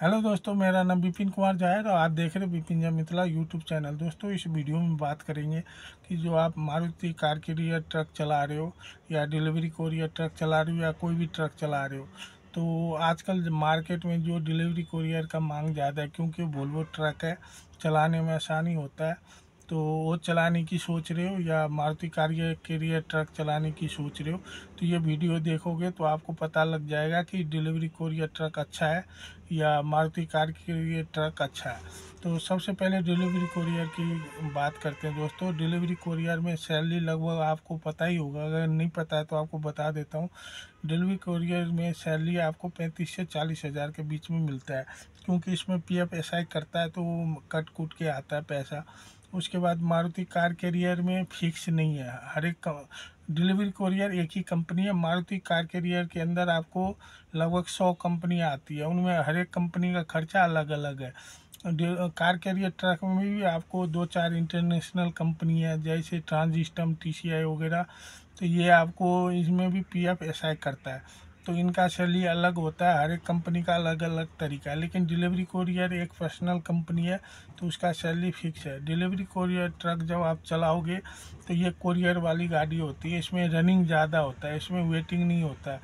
hello दोस्तों मेरा नाम विपिन कुमार जाहिर और आप देख रहे विपिन जय मिथिला यूट्यूब चैनल दोस्तों इस वीडियो में बात करेंगे कि जो आप मारुति कार के लिए ट्रक चला रहे हो या डिलीवरी कोरियर ट्रक चला रहे हो या कोई भी ट्रक चला रहे हो तो आजकल मार्केट में जो डिलीवरी कोरियर का मांग ज़्यादा है क्योंकि वोल्वो ट्रक है चलाने में आसानी होता है तो वो चलाने की सोच रहे हो या मारुति कार्य के लिए ट्रक चलाने की सोच रहे हो तो ये वीडियो देखोगे तो आपको पता लग जाएगा कि डिलीवरी कोरियर ट्रक अच्छा है या मारुति कार के लिए ट्रक अच्छा है तो सबसे पहले डिलीवरी कोरियर की बात करते हैं दोस्तों डिलीवरी कोरियर में सैलरी लगभग आपको पता ही होगा अगर नहीं पता है तो आपको बता देता हूँ डिलीवरी कोरियर में सैलरी आपको पैंतीस से चालीस हज़ार के बीच में मिलता है क्योंकि इसमें पी एफ एस आई करता है तो वो कट कूट के आता है पैसा उसके बाद मारुति कार कैरियर में फिक्स नहीं है हर एक डिलीवरी कोरियर एक ही कंपनी है मारुति कार कैरियर के अंदर आपको लगभग सौ कंपनियाँ आती है उनमें हर एक कंपनी का खर्चा अलग अलग है कार कैरियर ट्रक में भी आपको दो चार इंटरनेशनल कंपनी है जैसे ट्रांजिस्टम टीसीआई वगैरह तो ये आपको इसमें भी पीएफ एसआई करता है तो इनका शैली अलग होता है हर एक कंपनी का अलग अलग तरीका है लेकिन डिलीवरी कोरियर एक पर्सनल कंपनी है तो उसका शैली फिक्स है डिलीवरी कोरियर ट्रक जब आप चलाओगे तो ये कोरियर वाली गाड़ी होती है इसमें रनिंग ज़्यादा होता है इसमें वेटिंग नहीं होता है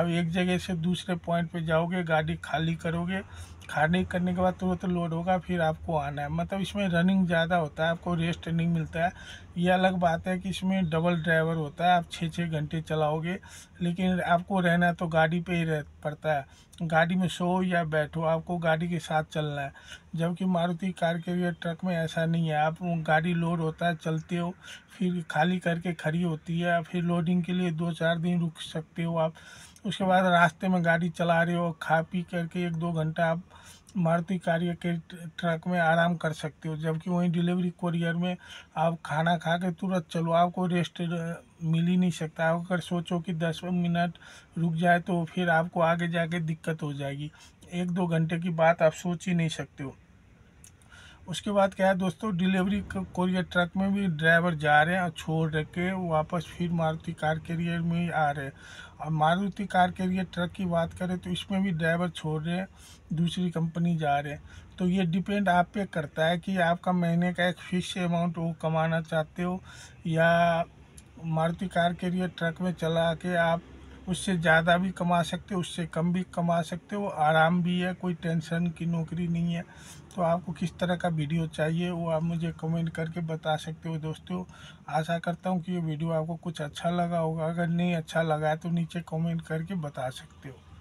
आप एक जगह से दूसरे पॉइंट पर जाओगे गाड़ी खाली करोगे खाली करने के बाद तुरंत तो लोड होगा फिर आपको आना है मतलब इसमें रनिंग ज़्यादा होता है आपको रेस्ट नहीं मिलता है ये अलग बात है कि इसमें डबल ड्राइवर होता है आप छः छः घंटे चलाओगे लेकिन आपको रहना तो तो गाड़ी पे ही रह पड़ता है गाड़ी में सो या बैठो आपको गाड़ी के साथ चलना है जबकि मारुति कार के लिए ट्रक में ऐसा नहीं है आप गाड़ी लोड होता है चलते हो फिर खाली करके खड़ी होती है फिर लोडिंग के लिए दो चार दिन रुक सकते हो आप उसके बाद रास्ते में गाड़ी चला रहे हो खा पी करके एक दो घंटा आप मारुति कार्य के ट्रक में आराम कर सकते हो जबकि वहीं डिलीवरी कोरियर में आप खाना खा के तुरंत चलो आपको रेस्ट मिल ही नहीं सकता अगर सोचो कि दस मिनट रुक जाए तो फिर आपको आगे जाके दिक्कत हो जाएगी एक दो घंटे की बात आप सोच ही नहीं सकते हो उसके बाद क्या है दोस्तों डिलीवरी कोरियर ट्रक में भी ड्राइवर जा रहे हैं और छोड़ के वापस फिर मारुति कार कैरियर में आ रहे हैं और मारुति कार कैरियर ट्रक की बात करें तो इसमें भी ड्राइवर छोड़ रहे हैं दूसरी कंपनी जा रहे हैं तो ये डिपेंड आप पे करता है कि आपका महीने का एक फिक्स अमाउंट वो कमाना चाहते हो या मारुति कार कैरियर ट्रक में चला के आप उससे ज़्यादा भी कमा सकते हो उससे कम भी कमा सकते हो आराम भी है कोई टेंशन की नौकरी नहीं है तो आपको किस तरह का वीडियो चाहिए वो आप मुझे कमेंट करके बता सकते हो दोस्तों आशा करता हूँ कि ये वीडियो आपको कुछ अच्छा लगा होगा अगर नहीं अच्छा लगा है तो नीचे कमेंट करके बता सकते हो